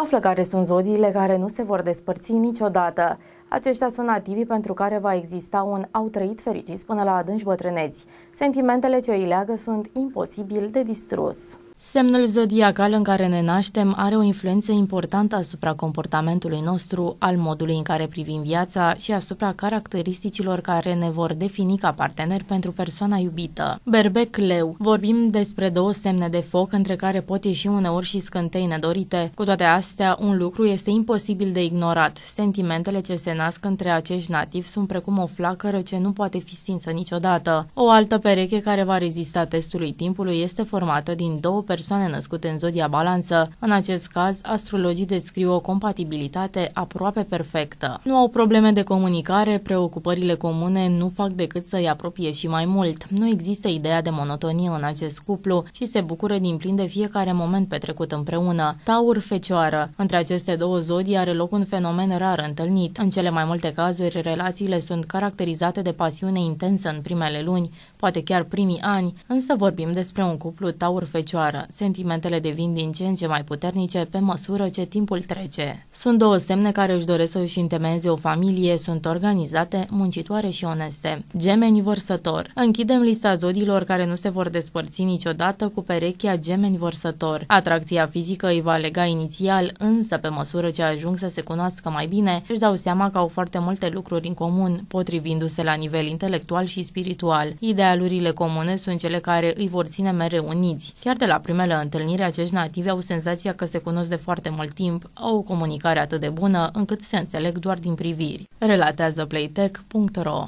Află care sunt zodiile care nu se vor despărți niciodată. Aceștia sunt nativii pentru care va exista un au trăit fericit până la adânci bătrâneți. Sentimentele ce îi leagă sunt imposibil de distrus. Semnul zodiacal în care ne naștem are o influență importantă asupra comportamentului nostru, al modului în care privim viața și asupra caracteristicilor care ne vor defini ca parteneri pentru persoana iubită. Berbec Leu. Vorbim despre două semne de foc între care pot ieși uneori și scântei nedorite. Cu toate astea, un lucru este imposibil de ignorat. Sentimentele ce se nasc între acești nativi sunt precum o flacără ce nu poate fi stinsă niciodată. O altă pereche care va rezista testului timpului este formată din două persoane născute în zodia balanță. În acest caz, astrologii descriu o compatibilitate aproape perfectă. Nu au probleme de comunicare, preocupările comune nu fac decât să-i apropie și mai mult. Nu există ideea de monotonie în acest cuplu și se bucură din plin de fiecare moment petrecut împreună. Taur, fecioară. Între aceste două zodii are loc un fenomen rar întâlnit. În cele mai multe cazuri, relațiile sunt caracterizate de pasiune intensă în primele luni, poate chiar primii ani, însă vorbim despre un cuplu taur-fecioară. Sentimentele devin din ce în ce mai puternice pe măsură ce timpul trece. Sunt două semne care își doresc să își întemeieze o familie, sunt organizate, muncitoare și oneste. Gemeni vărsător. Închidem lista zodilor care nu se vor despărți niciodată cu perechea gemeni vărsător. Atracția fizică îi va lega inițial, însă pe măsură ce ajung să se cunoască mai bine, își dau seama că au foarte multe lucruri în comun, potrivindu-se la nivel intelectual și spiritual. Idealurile comune sunt cele care îi vor ține mereu uniți, chiar de la prim primele întâlniri, acești nativi au senzația că se cunosc de foarte mult timp, au o comunicare atât de bună încât se înțeleg doar din priviri. Relatează playtech.ro